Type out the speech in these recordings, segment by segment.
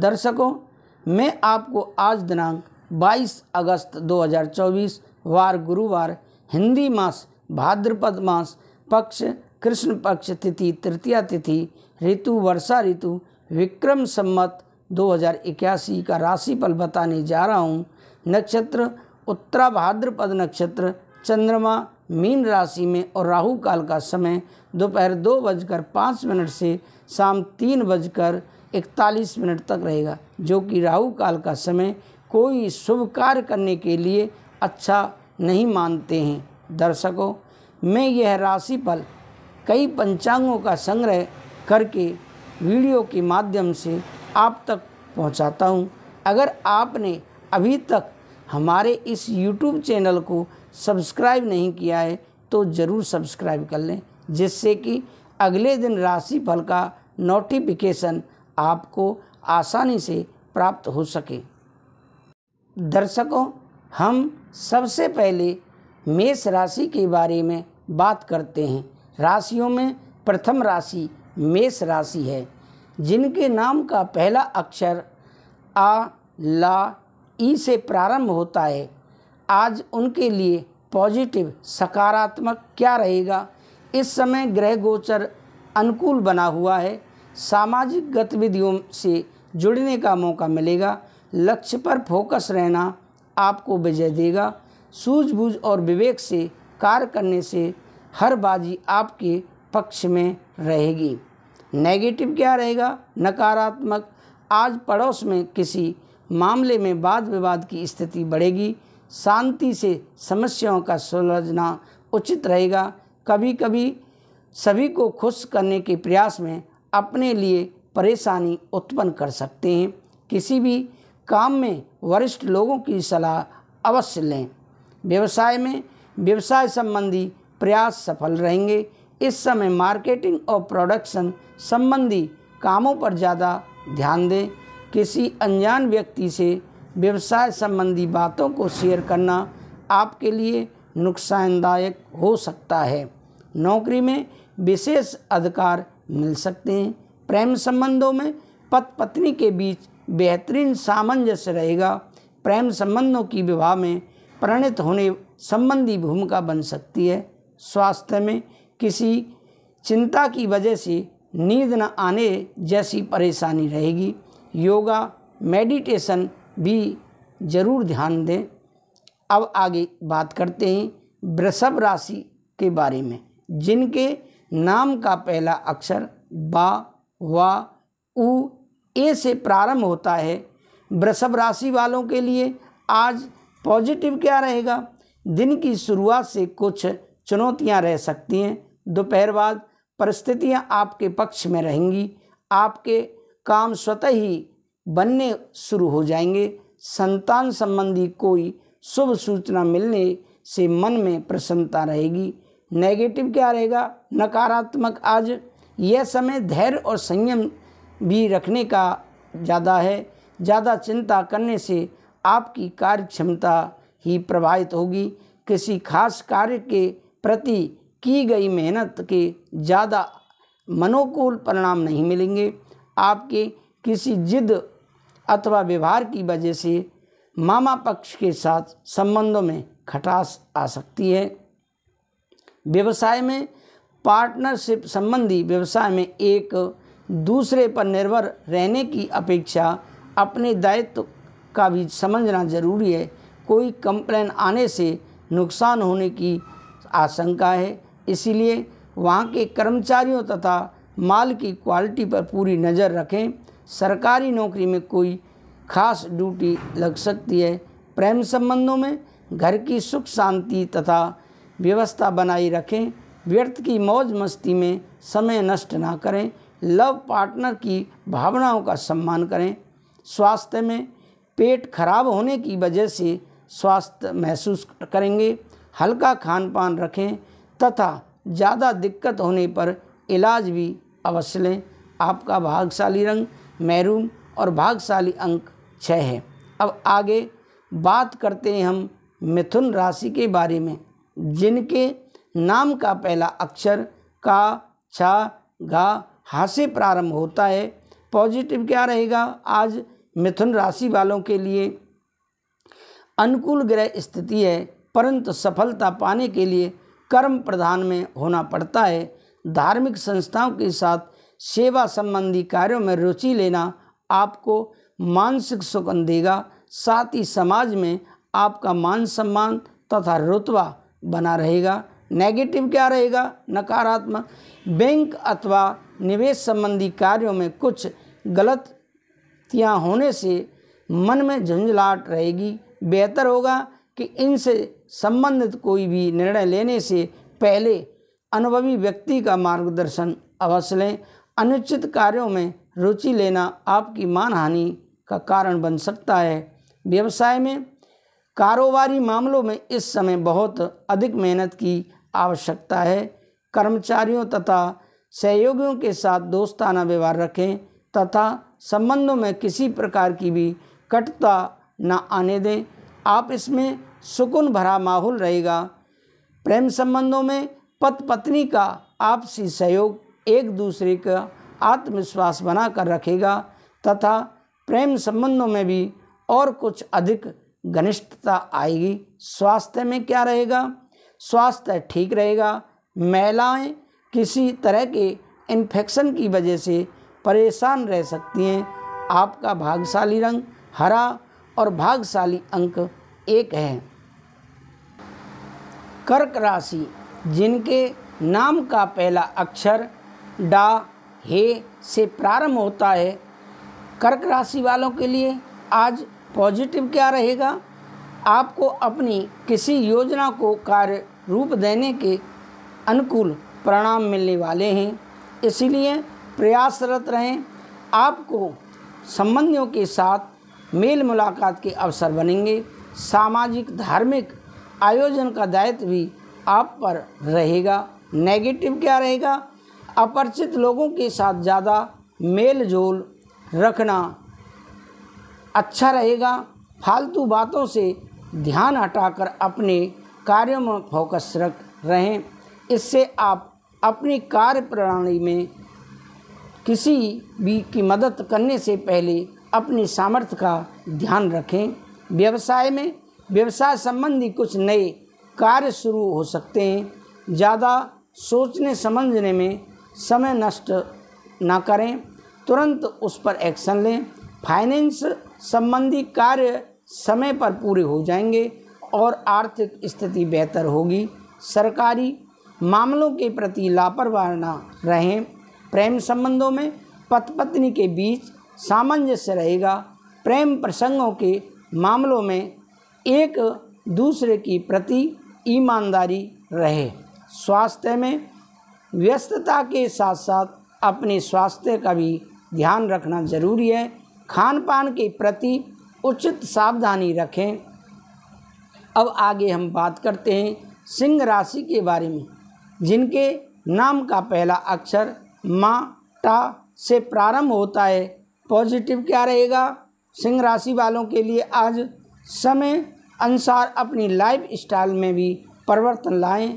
दर्शकों मैं आपको आज दिनांक 22 अगस्त 2024 वार गुरुवार हिंदी मास भाद्रपद मास पक्ष कृष्ण पक्ष तिथि तृतीया तिथि ऋतु वर्षा ऋतु विक्रम सम्मत 2081 का राशिफल बताने जा रहा हूँ नक्षत्र उत्तरा भाद्रपद नक्षत्र चंद्रमा मीन राशि में और राहु काल का समय दोपहर दो, दो बजकर पाँच मिनट से शाम तीन बजकर इकतालीस मिनट तक रहेगा जो कि राहु काल का समय कोई शुभ कार्य करने के लिए अच्छा नहीं मानते हैं दर्शकों मैं यह राशिफल कई पंचांगों का संग्रह करके वीडियो के माध्यम से आप तक पहुंचाता हूं। अगर आपने अभी तक हमारे इस YouTube चैनल को सब्सक्राइब नहीं किया है तो ज़रूर सब्सक्राइब कर लें जिससे कि अगले दिन राशिफल का नोटिफिकेशन आपको आसानी से प्राप्त हो सके दर्शकों हम सबसे पहले मेष राशि के बारे में बात करते हैं राशियों में प्रथम राशि मेष राशि है जिनके नाम का पहला अक्षर आ ला ई से प्रारंभ होता है आज उनके लिए पॉजिटिव सकारात्मक क्या रहेगा इस समय ग्रह गोचर अनुकूल बना हुआ है सामाजिक गतिविधियों से जुड़ने का मौका मिलेगा लक्ष्य पर फोकस रहना आपको विजय देगा सूझबूझ और विवेक से कार्य करने से हर बाजी आपके पक्ष में रहेगी नेगेटिव क्या रहेगा नकारात्मक आज पड़ोस में किसी मामले में वाद विवाद की स्थिति बढ़ेगी शांति से समस्याओं का सुलझना उचित रहेगा कभी कभी सभी को खुश करने के प्रयास में अपने लिए परेशानी उत्पन्न कर सकते हैं किसी भी काम में वरिष्ठ लोगों की सलाह अवश्य लें व्यवसाय में व्यवसाय संबंधी प्रयास सफल रहेंगे इस समय मार्केटिंग और प्रोडक्शन संबंधी कामों पर ज़्यादा ध्यान दें किसी अनजान व्यक्ति से व्यवसाय संबंधी बातों को शेयर करना आपके लिए नुकसानदायक हो सकता है नौकरी में विशेष अधिकार मिल सकते हैं प्रेम संबंधों में पत पत्नी के बीच बेहतरीन सामंजस्य रहेगा प्रेम संबंधों की विवाह में प्रणित होने संबंधी भूमिका बन सकती है स्वास्थ्य में किसी चिंता की वजह से नींद न आने जैसी परेशानी रहेगी योगा मेडिटेशन भी जरूर ध्यान दें अब आगे बात करते हैं वृषभ राशि के बारे में जिनके नाम का पहला अक्षर बा वा उ ए से प्रारंभ होता है वृषभ राशि वालों के लिए आज पॉजिटिव क्या रहेगा दिन की शुरुआत से कुछ चुनौतियां रह सकती हैं दोपहर बाद परिस्थितियां आपके पक्ष में रहेंगी आपके काम स्वतः ही बनने शुरू हो जाएंगे संतान संबंधी कोई शुभ सूचना मिलने से मन में प्रसन्नता रहेगी नेगेटिव क्या रहेगा नकारात्मक आज यह समय धैर्य और संयम भी रखने का ज़्यादा है ज़्यादा चिंता करने से आपकी कार्य क्षमता ही प्रभावित होगी किसी खास कार्य के प्रति की गई मेहनत के ज़्यादा मनोकूल परिणाम नहीं मिलेंगे आपके किसी जिद अथवा व्यवहार की वजह से मामा पक्ष के साथ संबंधों में खटास आ सकती है व्यवसाय में पार्टनरशिप संबंधी व्यवसाय में एक दूसरे पर निर्भर रहने की अपेक्षा अपने दायित्व का भी समझना जरूरी है कोई कंप्लेन आने से नुकसान होने की आशंका है इसीलिए वहाँ के कर्मचारियों तथा माल की क्वालिटी पर पूरी नज़र रखें सरकारी नौकरी में कोई खास ड्यूटी लग सकती है प्रेम संबंधों में घर की सुख शांति तथा व्यवस्था बनाई रखें व्यर्थ की मौज मस्ती में समय नष्ट ना करें लव पार्टनर की भावनाओं का सम्मान करें स्वास्थ्य में पेट खराब होने की वजह से स्वास्थ्य महसूस करेंगे हल्का खान पान रखें तथा ज़्यादा दिक्कत होने पर इलाज भी अवश्य लें आपका भागशाली रंग मैरून और भागशाली अंक छः है अब आगे बात करते हैं हम मिथुन राशि के बारे में जिनके नाम का पहला अक्षर का छा गा हा से प्रारंभ होता है पॉजिटिव क्या रहेगा आज मिथुन राशि वालों के लिए अनुकूल ग्रह स्थिति है परंतु सफलता पाने के लिए कर्म प्रधान में होना पड़ता है धार्मिक संस्थाओं के साथ सेवा संबंधी कार्यों में रुचि लेना आपको मानसिक सुकन देगा साथ ही समाज में आपका मान सम्मान तथा रुतवा बना रहेगा नेगेटिव क्या रहेगा नकारात्मक बैंक अथवा निवेश संबंधी कार्यों में कुछ गलतियाँ होने से मन में झंझलाट रहेगी बेहतर होगा कि इनसे संबंधित कोई भी निर्णय लेने से पहले अनुभवी व्यक्ति का मार्गदर्शन अवश्य लें अनुचित कार्यों में रुचि लेना आपकी मानहानि का कारण बन सकता है व्यवसाय में कारोबारी मामलों में इस समय बहुत अधिक मेहनत की आवश्यकता है कर्मचारियों तथा सहयोगियों के साथ दोस्ताना व्यवहार रखें तथा संबंधों में किसी प्रकार की भी कटता न आने दें आप इसमें सुकून भरा माहौल रहेगा प्रेम संबंधों में पत पत्नी का आपसी सहयोग एक दूसरे का आत्मविश्वास बनाकर रखेगा तथा प्रेम संबंधों में भी और कुछ अधिक घनिष्ठता आएगी स्वास्थ्य में क्या रहेगा स्वास्थ्य ठीक रहेगा महिलाएं किसी तरह के इन्फेक्शन की वजह से परेशान रह सकती हैं आपका भाग्यशाली रंग हरा और भाग्यशाली अंक एक है कर्क राशि जिनके नाम का पहला अक्षर डा हे से प्रारंभ होता है कर्क राशि वालों के लिए आज पॉजिटिव क्या रहेगा आपको अपनी किसी योजना को कार्य रूप देने के अनुकूल परिणाम मिलने वाले हैं इसलिए प्रयासरत रहें आपको संबंधियों के साथ मेल मुलाकात के अवसर बनेंगे सामाजिक धार्मिक आयोजन का दायित्व भी आप पर रहेगा नेगेटिव क्या रहेगा अपरिचित लोगों के साथ ज़्यादा मेल जोल रखना अच्छा रहेगा फालतू बातों से ध्यान हटाकर अपने कार्यों में फोकस रख रहें इससे आप अपनी कार्य प्रणाली में किसी भी की मदद करने से पहले अपने सामर्थ्य का ध्यान रखें व्यवसाय में व्यवसाय संबंधी कुछ नए कार्य शुरू हो सकते हैं ज़्यादा सोचने समझने में समय नष्ट ना करें तुरंत उस पर एक्शन लें फाइनेंस संबंधी कार्य समय पर पूरे हो जाएंगे और आर्थिक स्थिति बेहतर होगी सरकारी मामलों के प्रति लापरवाह ना रहें प्रेम संबंधों में पत पत्नी के बीच सामंजस्य रहेगा प्रेम प्रसंगों के मामलों में एक दूसरे की प्रति ईमानदारी रहे स्वास्थ्य में व्यस्तता के साथ साथ अपने स्वास्थ्य का भी ध्यान रखना जरूरी है खान पान के प्रति उचित सावधानी रखें अब आगे हम बात करते हैं सिंह राशि के बारे में जिनके नाम का पहला अक्षर माँ टा से प्रारंभ होता है पॉजिटिव क्या रहेगा सिंह राशि वालों के लिए आज समय अनुसार अपनी लाइफ स्टाइल में भी परिवर्तन लाएं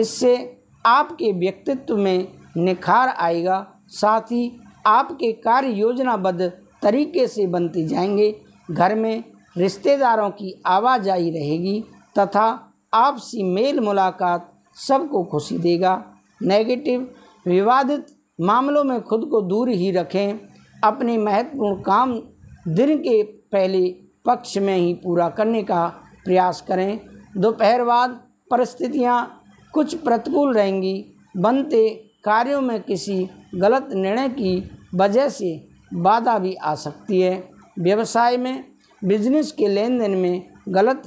इससे आपके व्यक्तित्व में निखार आएगा साथ ही आपके कार्य योजनाबद्ध तरीके से बनते जाएंगे घर में रिश्तेदारों की आवाजाही रहेगी तथा आपसी मेल मुलाकात सबको खुशी देगा नेगेटिव विवादित मामलों में खुद को दूर ही रखें अपने महत्वपूर्ण काम दिन के पहले पक्ष में ही पूरा करने का प्रयास करें दोपहर बाद परिस्थितियाँ कुछ प्रतिकूल रहेंगी बनते कार्यों में किसी गलत निर्णय की वजह से बाधा भी आ सकती है व्यवसाय में बिजनेस के लेन देन में गलत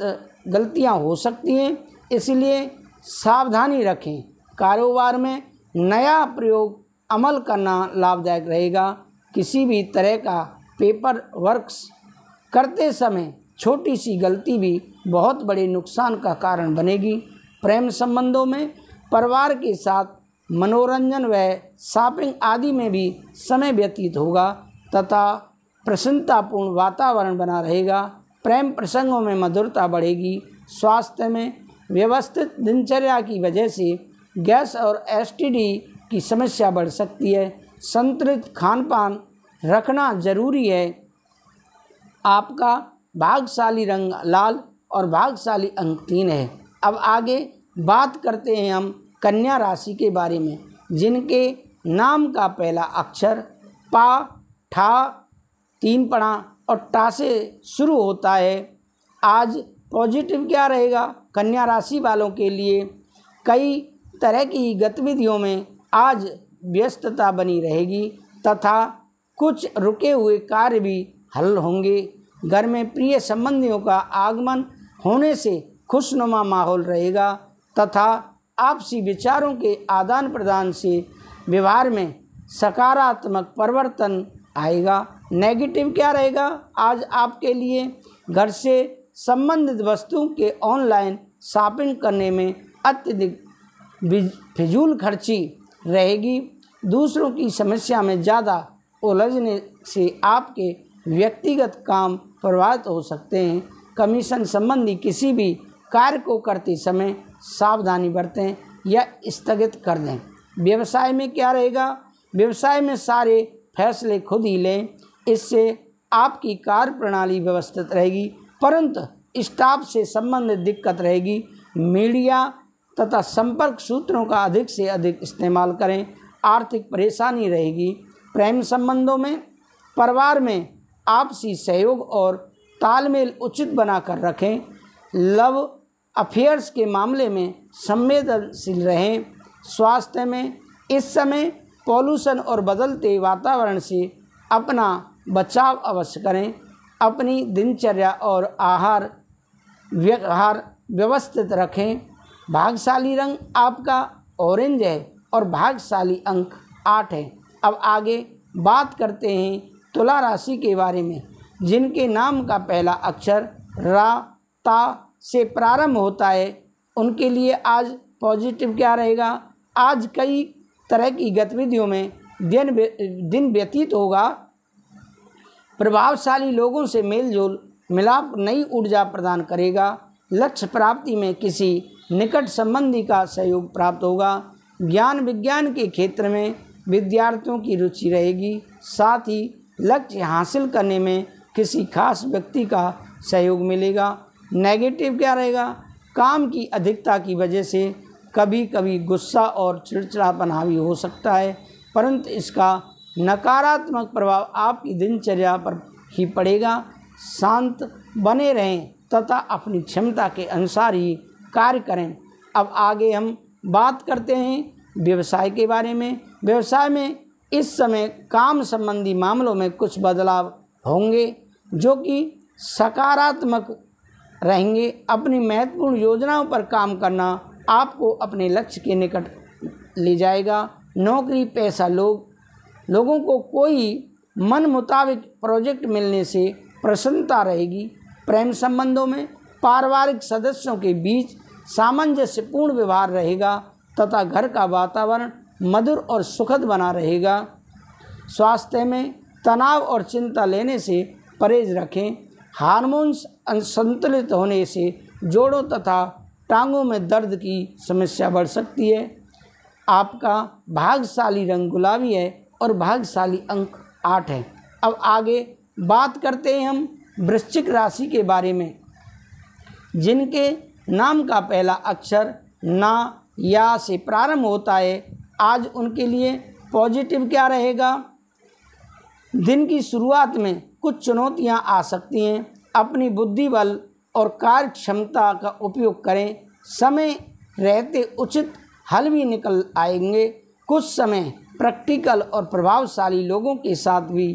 गलतियां हो सकती हैं इसलिए सावधानी रखें कारोबार में नया प्रयोग अमल करना लाभदायक रहेगा किसी भी तरह का पेपर वर्क्स करते समय छोटी सी गलती भी बहुत बड़े नुकसान का कारण बनेगी प्रेम संबंधों में परिवार के साथ मनोरंजन व शॉपिंग आदि में भी समय व्यतीत होगा तथा प्रसन्नतापूर्ण वातावरण बना रहेगा प्रेम प्रसंगों में मधुरता बढ़ेगी स्वास्थ्य में व्यवस्थित दिनचर्या की वजह से गैस और एसटीडी की समस्या बढ़ सकती है संतुलित खान पान रखना जरूरी है आपका भागशाली रंग लाल और भागशाली अंक तीन है अब आगे बात करते हैं हम कन्या राशि के बारे में जिनके नाम का पहला अक्षर पा ठा तीन पढ़ा और टा से शुरू होता है आज पॉजिटिव क्या रहेगा कन्या राशि वालों के लिए कई तरह की गतिविधियों में आज व्यस्तता बनी रहेगी तथा कुछ रुके हुए कार्य भी हल होंगे घर में प्रिय संबंधियों का आगमन होने से खुशनुमा माहौल रहेगा तथा आपसी विचारों के आदान प्रदान से व्यवहार में सकारात्मक परिवर्तन आएगा नेगेटिव क्या रहेगा आज आपके लिए घर से संबंधित वस्तुओं के ऑनलाइन शॉपिंग करने में अत्यधिक फिजूल खर्ची रहेगी दूसरों की समस्या में ज़्यादा उलझने से आपके व्यक्तिगत काम प्रभावित हो सकते हैं कमीशन संबंधी किसी भी कार्य को करते समय सावधानी बरतें या स्थगित कर दें व्यवसाय में क्या रहेगा व्यवसाय में सारे फैसले खुद ही लें इससे आपकी कार्य प्रणाली व्यवस्थित रहेगी परंतु स्टाफ से संबंधित दिक्कत रहेगी मीडिया तथा संपर्क सूत्रों का अधिक से अधिक इस्तेमाल करें आर्थिक परेशानी रहेगी प्रेम संबंधों में परिवार में आपसी सहयोग और तालमेल उचित बनाकर रखें लव अफेयर्स के मामले में संवेदनशील रहें स्वास्थ्य में इस समय पॉल्यूशन और बदलते वातावरण से अपना बचाव अवश्य करें अपनी दिनचर्या और आहार व्यवहार व्यवस्थित रखें भागशाली रंग आपका ऑरेंज है और भागशाली अंक आठ है अब आगे बात करते हैं तुला राशि के बारे में जिनके नाम का पहला अक्षर रा ता से प्रारंभ होता है उनके लिए आज पॉजिटिव क्या रहेगा आज कई तरह की गतिविधियों में दिन दिन व्यतीत होगा प्रभावशाली लोगों से मेलजोल मिलाप नई ऊर्जा प्रदान करेगा लक्ष्य प्राप्ति में किसी निकट संबंधी का सहयोग प्राप्त होगा ज्ञान विज्ञान के क्षेत्र में विद्यार्थियों की रुचि रहेगी साथ ही लक्ष्य हासिल करने में किसी खास व्यक्ति का सहयोग मिलेगा नेगेटिव क्या रहेगा काम की अधिकता की वजह से कभी कभी गुस्सा और चिड़चिड़ापन हावी हो सकता है परंतु इसका नकारात्मक प्रभाव आपकी दिनचर्या पर ही पड़ेगा शांत बने रहें तथा अपनी क्षमता के अनुसार ही कार्य करें अब आगे हम बात करते हैं व्यवसाय के बारे में व्यवसाय में इस समय काम संबंधी मामलों में कुछ बदलाव होंगे जो कि सकारात्मक रहेंगे अपनी महत्वपूर्ण योजनाओं पर काम करना आपको अपने लक्ष्य के निकट ले जाएगा नौकरी पैसा लोग लोगों को कोई मन मुताबिक प्रोजेक्ट मिलने से प्रसन्नता रहेगी प्रेम संबंधों में पारिवारिक सदस्यों के बीच सामंजस्यपूर्ण व्यवहार रहेगा तथा घर का वातावरण मधुर और सुखद बना रहेगा स्वास्थ्य में तनाव और चिंता लेने से परहेज रखें हार्मोन्स संतुलित होने से जोड़ों तथा टांगों में दर्द की समस्या बढ़ सकती है आपका भागशाली रंग गुलाबी है और भागशाली अंक आठ है अब आगे बात करते हैं हम वृश्चिक राशि के बारे में जिनके नाम का पहला अक्षर ना या से प्रारंभ होता है आज उनके लिए पॉजिटिव क्या रहेगा दिन की शुरुआत में कुछ चुनौतियां आ सकती हैं अपनी बुद्धि बल और कार्य क्षमता का उपयोग करें समय रहते उचित हल भी निकल आएंगे कुछ समय प्रैक्टिकल और प्रभावशाली लोगों के साथ भी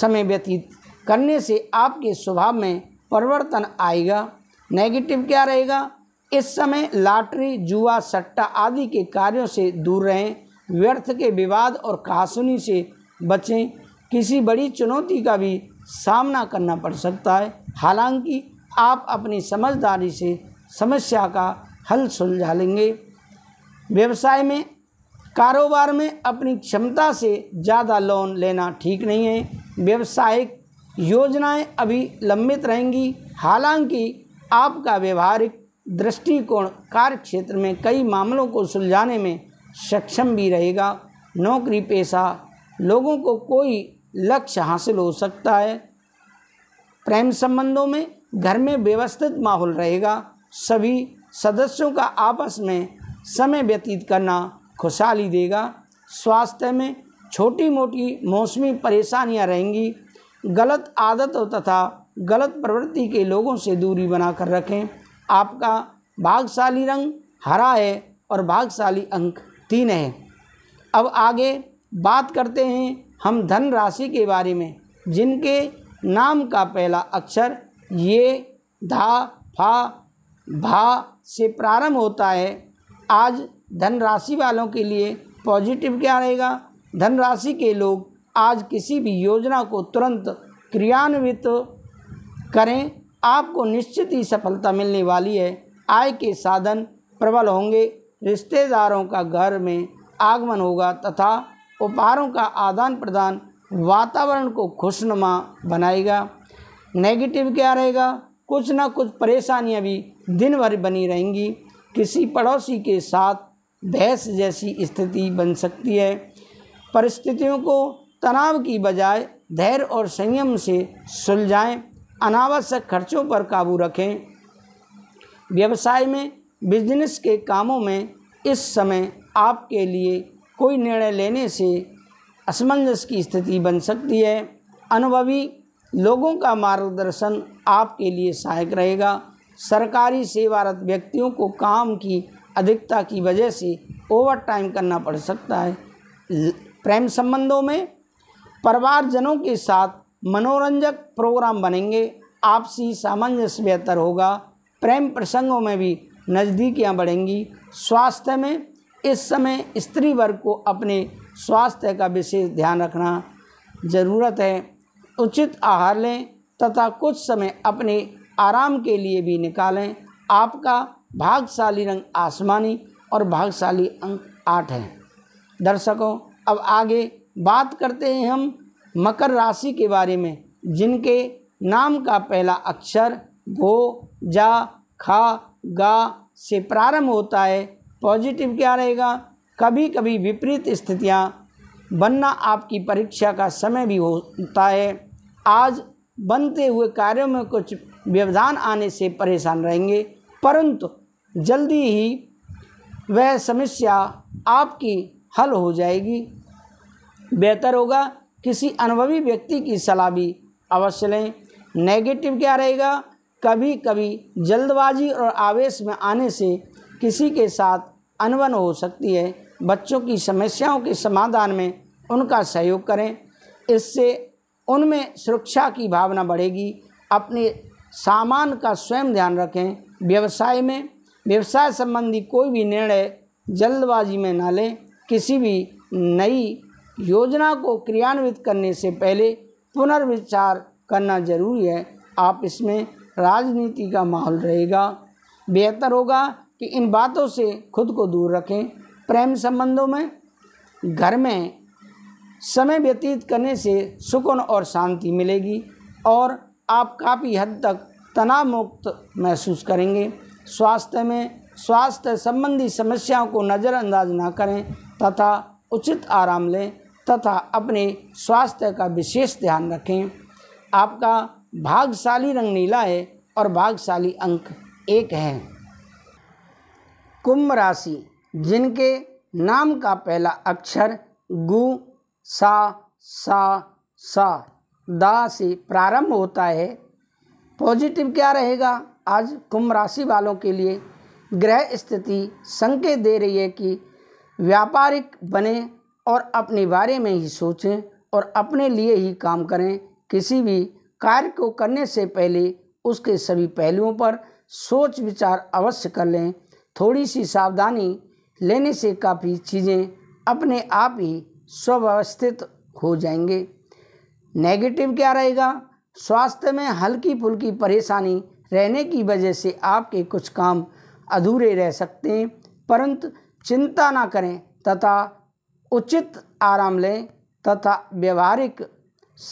समय व्यतीत करने से आपके स्वभाव में परिवर्तन आएगा नेगेटिव क्या रहेगा इस समय लाटरी जुआ सट्टा आदि के कार्यों से दूर रहें व्यर्थ के विवाद और कहासुनी से बचें किसी बड़ी चुनौती का भी सामना करना पड़ सकता है हालांकि आप अपनी समझदारी से समस्या का हल सुलझा लेंगे व्यवसाय में कारोबार में अपनी क्षमता से ज़्यादा लोन लेना ठीक नहीं है व्यवसायिक योजनाएं अभी लंबित रहेंगी हालांकि आपका व्यवहारिक दृष्टिकोण कार्य क्षेत्र में कई मामलों को सुलझाने में सक्षम भी रहेगा नौकरी पेशा लोगों को कोई लक्ष्य हासिल हो सकता है प्रेम संबंधों में घर में व्यवस्थित माहौल रहेगा सभी सदस्यों का आपस में समय व्यतीत करना खुशहाली देगा स्वास्थ्य में छोटी मोटी मौसमी परेशानियां रहेंगी गलत आदतों तथा गलत प्रवृत्ति के लोगों से दूरी बनाकर रखें आपका भागशाली रंग हरा है और भागशाली अंक तीन है अब आगे बात करते हैं हम धन राशि के बारे में जिनके नाम का पहला अक्षर ये धा फा भा से प्रारंभ होता है आज धन राशि वालों के लिए पॉजिटिव क्या रहेगा धन राशि के लोग आज किसी भी योजना को तुरंत क्रियान्वित करें आपको निश्चित ही सफलता मिलने वाली है आय के साधन प्रबल होंगे रिश्तेदारों का घर में आगमन होगा तथा उपहारों का आदान प्रदान वातावरण को खुशनुमा बनाएगा नेगेटिव क्या रहेगा कुछ ना कुछ परेशानियां भी दिन भर बनी रहेंगी किसी पड़ोसी के साथ बहस जैसी स्थिति बन सकती है परिस्थितियों को तनाव की बजाय धैर्य और संयम से सुलझाएं अनावश्यक खर्चों पर काबू रखें व्यवसाय में बिजनेस के कामों में इस समय आपके लिए कोई निर्णय लेने से असमंजस की स्थिति बन सकती है अनुभवी लोगों का मार्गदर्शन आपके लिए सहायक रहेगा सरकारी सेवारत व्यक्तियों को काम की अधिकता की वजह से ओवर टाइम करना पड़ सकता है प्रेम संबंधों में परिवारजनों के साथ मनोरंजक प्रोग्राम बनेंगे आपसी सामंजस्य बेहतर होगा प्रेम प्रसंगों में भी नज़दीकियाँ बढ़ेंगी स्वास्थ्य में इस समय स्त्री वर्ग को अपने स्वास्थ्य का विशेष ध्यान रखना ज़रूरत है उचित आहार लें तथा कुछ समय अपने आराम के लिए भी निकालें आपका भागशाली रंग आसमानी और भागशाली अंक आठ है दर्शकों अब आगे बात करते हैं हम मकर राशि के बारे में जिनके नाम का पहला अक्षर गो जा खा गा से प्रारंभ होता है पॉजिटिव क्या रहेगा कभी कभी विपरीत स्थितियाँ बनना आपकी परीक्षा का समय भी होता है आज बनते हुए कार्यों में कुछ व्यवधान आने से परेशान रहेंगे परंतु जल्दी ही वह समस्या आपकी हल हो जाएगी बेहतर होगा किसी अनुभवी व्यक्ति की सलाह भी अवश्य लें नेगेटिव क्या रहेगा कभी कभी जल्दबाजी और आवेश में आने से किसी के साथ अनबन हो सकती है बच्चों की समस्याओं के समाधान में उनका सहयोग करें इससे उनमें सुरक्षा की भावना बढ़ेगी अपने सामान का स्वयं ध्यान रखें व्यवसाय में व्यवसाय संबंधी कोई भी निर्णय जल्दबाजी में ना लें किसी भी नई योजना को क्रियान्वित करने से पहले पुनर्विचार करना जरूरी है आप इसमें राजनीति का माहौल रहेगा बेहतर होगा कि इन बातों से खुद को दूर रखें प्रेम संबंधों में घर में समय व्यतीत करने से सुकून और शांति मिलेगी और आप काफ़ी हद तक तनाव मुक्त महसूस करेंगे स्वास्थ्य में स्वास्थ्य संबंधी समस्याओं को नज़रअंदाज ना करें तथा उचित आराम लें तथा अपने स्वास्थ्य का विशेष ध्यान रखें आपका भागशाली रंग नीला है और भागशाली अंक एक है कुंभ राशि जिनके नाम का पहला अक्षर गु सा सा सा दा से प्रारंभ होता है पॉजिटिव क्या रहेगा आज कुंभ राशि वालों के लिए ग्रह स्थिति संकेत दे रही है कि व्यापारिक बने और अपने बारे में ही सोचें और अपने लिए ही काम करें किसी भी कार्य को करने से पहले उसके सभी पहलुओं पर सोच विचार अवश्य कर लें थोड़ी सी सावधानी लेने से काफ़ी चीज़ें अपने आप ही स्वव्यवस्थित हो जाएंगे नेगेटिव क्या रहेगा स्वास्थ्य में हल्की फुल्की परेशानी रहने की वजह से आपके कुछ काम अधूरे रह सकते हैं परंतु चिंता ना करें तथा उचित आराम लें तथा व्यवहारिक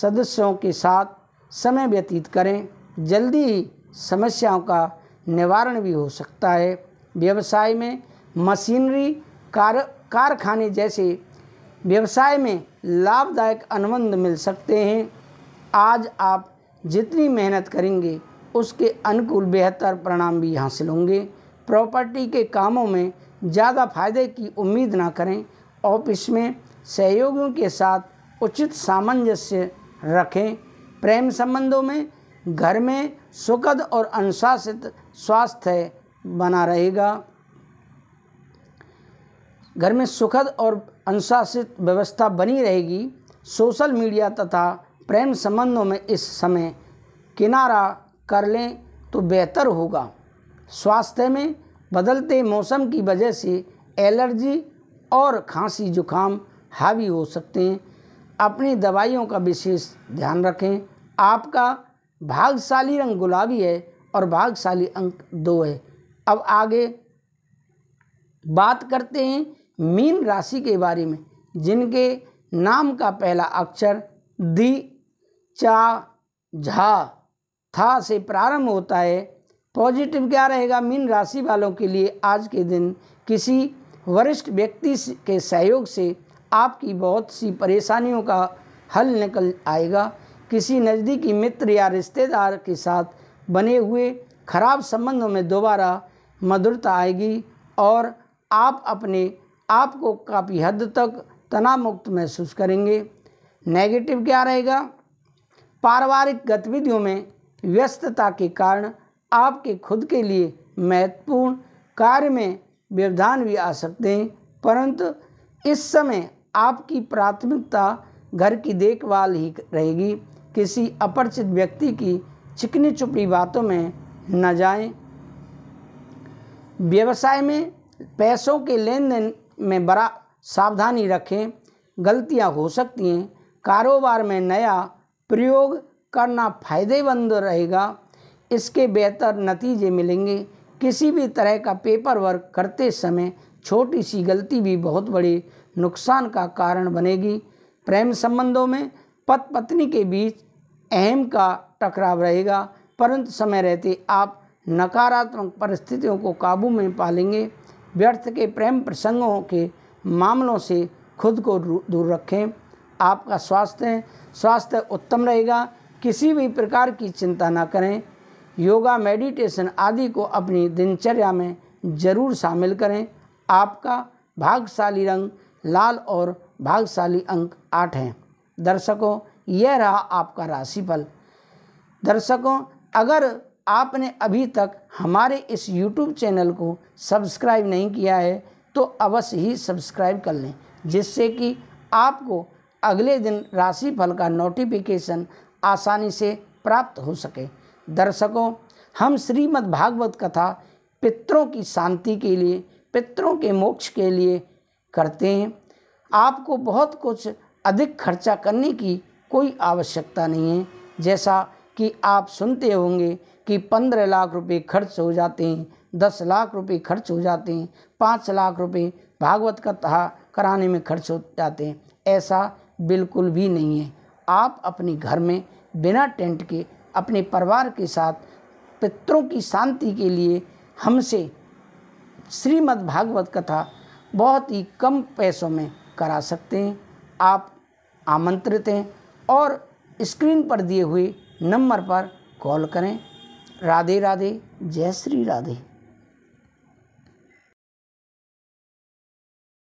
सदस्यों के साथ समय व्यतीत करें जल्दी ही समस्याओं का निवारण भी हो सकता है व्यवसाय में मशीनरी कार कारखाने जैसे व्यवसाय में लाभदायक अनुबंध मिल सकते हैं आज आप जितनी मेहनत करेंगे उसके अनुकूल बेहतर परिणाम भी हासिल होंगे प्रॉपर्टी के कामों में ज़्यादा फायदे की उम्मीद ना करें ऑफिस में सहयोगियों के साथ उचित सामंजस्य रखें प्रेम संबंधों में घर में सुखद और अनुशासित स्वास्थ्य बना रहेगा घर में सुखद और अनुशासित व्यवस्था बनी रहेगी सोशल मीडिया तथा प्रेम संबंधों में इस समय किनारा कर लें तो बेहतर होगा स्वास्थ्य में बदलते मौसम की वजह से एलर्जी और खांसी जुखाम हावी हो सकते हैं अपनी दवाइयों का विशेष ध्यान रखें आपका भागशाली रंग गुलाबी है और भागशाली अंक दो है अब आगे बात करते हैं मीन राशि के बारे में जिनके नाम का पहला अक्षर दी चा झा था से प्रारंभ होता है पॉजिटिव क्या रहेगा मीन राशि वालों के लिए आज के दिन किसी वरिष्ठ व्यक्ति के सहयोग से आपकी बहुत सी परेशानियों का हल निकल आएगा किसी नज़दीकी मित्र या रिश्तेदार के साथ बने हुए खराब संबंधों में दोबारा मधुरता आएगी और आप अपने आपको काफ़ी हद तक तनाव मुक्त महसूस करेंगे नेगेटिव क्या रहेगा पारिवारिक गतिविधियों में व्यस्तता के कारण आपके खुद के लिए महत्वपूर्ण कार्य में व्यवधान भी आ सकते हैं परंतु इस समय आपकी प्राथमिकता घर की देखभाल ही रहेगी किसी अपरिचित व्यक्ति की चिकनी चुपड़ी बातों में न जाएं। व्यवसाय में पैसों के लेन देन में बड़ा सावधानी रखें गलतियां हो सकती हैं कारोबार में नया प्रयोग करना फ़ायदेमंद रहेगा इसके बेहतर नतीजे मिलेंगे किसी भी तरह का पेपर वर्क करते समय छोटी सी गलती भी बहुत बड़े नुकसान का कारण बनेगी प्रेम संबंधों में पत पत्नी के बीच अहम का टकराव रहेगा परंतु समय रहते आप नकारात्मक परिस्थितियों को काबू में पालेंगे व्यर्थ के प्रेम प्रसंगों के मामलों से खुद को दूर रखें आपका स्वास्थ्य स्वास्थ्य उत्तम रहेगा किसी भी प्रकार की चिंता ना करें योगा मेडिटेशन आदि को अपनी दिनचर्या में ज़रूर शामिल करें आपका भागशाली रंग लाल और भागशाली अंक आठ हैं दर्शकों यह रहा आपका राशिफल दर्शकों अगर आपने अभी तक हमारे इस YouTube चैनल को सब्सक्राइब नहीं किया है तो अवश्य ही सब्सक्राइब कर लें जिससे कि आपको अगले दिन राशिफल का नोटिफिकेशन आसानी से प्राप्त हो सके दर्शकों हम श्रीमद् भागवत कथा पितरों की शांति के लिए पितरों के मोक्ष के लिए करते हैं आपको बहुत कुछ अधिक खर्चा करने की कोई आवश्यकता नहीं है जैसा कि आप सुनते होंगे कि पंद्रह लाख रुपए खर्च हो जाते हैं दस लाख रुपए खर्च हो जाते हैं पाँच लाख रुपए भागवत कथा कराने में खर्च हो जाते हैं ऐसा बिल्कुल भी नहीं है आप अपने घर में बिना टेंट के अपने परिवार के साथ पितरों की शांति के लिए हमसे श्रीमद् भागवत कथा बहुत ही कम पैसों में करा सकते हैं आप आमंत्रित हैं और स्क्रीन पर दिए हुए नंबर पर कॉल करें राधे राधे जय श्री राधे